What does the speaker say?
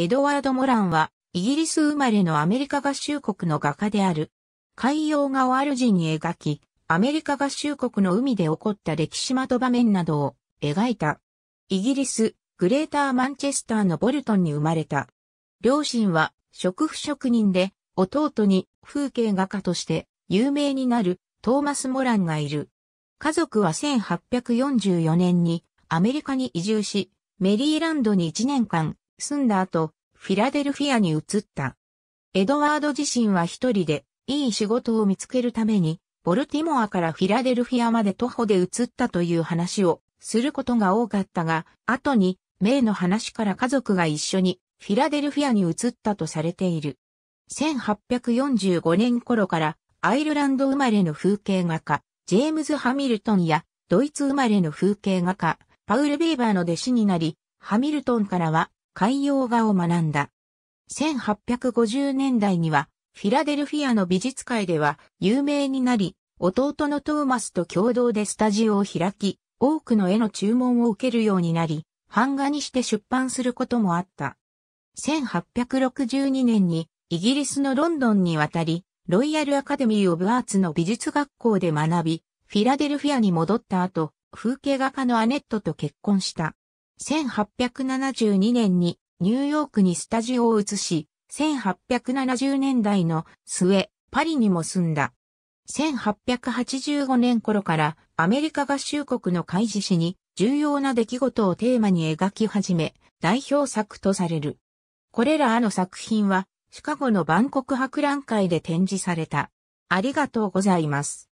エドワード・モランは、イギリス生まれのアメリカ合衆国の画家である。海洋画を主に描き、アメリカ合衆国の海で起こった歴史的場面などを描いた。イギリス、グレーターマンチェスターのボルトンに生まれた。両親は食腐職人で、弟に風景画家として有名になるトーマス・モランがいる。家族は1844年にアメリカに移住し、メリーランドに1年間住んだ後、フィラデルフィアに移った。エドワード自身は一人で、いい仕事を見つけるために、ボルティモアからフィラデルフィアまで徒歩で移ったという話をすることが多かったが、後に、メイの話から家族が一緒にフィラデルフィアに移ったとされている。1845年頃からアイルランド生まれの風景画家、ジェームズ・ハミルトンやドイツ生まれの風景画家、パウル・ビーバーの弟子になり、ハミルトンからは海洋画を学んだ。1850年代には、フィラデルフィアの美術界では有名になり、弟のトーマスと共同でスタジオを開き、多くの絵の注文を受けるようになり、版画にして出版することもあった。1862年にイギリスのロンドンに渡り、ロイヤルアカデミー・オブ・アーツの美術学校で学び、フィラデルフィアに戻った後、風景画家のアネットと結婚した。1872年にニューヨークにスタジオを移し、1870年代の末、パリにも住んだ。1885年頃からアメリカ合衆国の開示史に重要な出来事をテーマに描き始め、代表作とされる。これらの作品はシカゴの万国博覧会で展示された。ありがとうございます。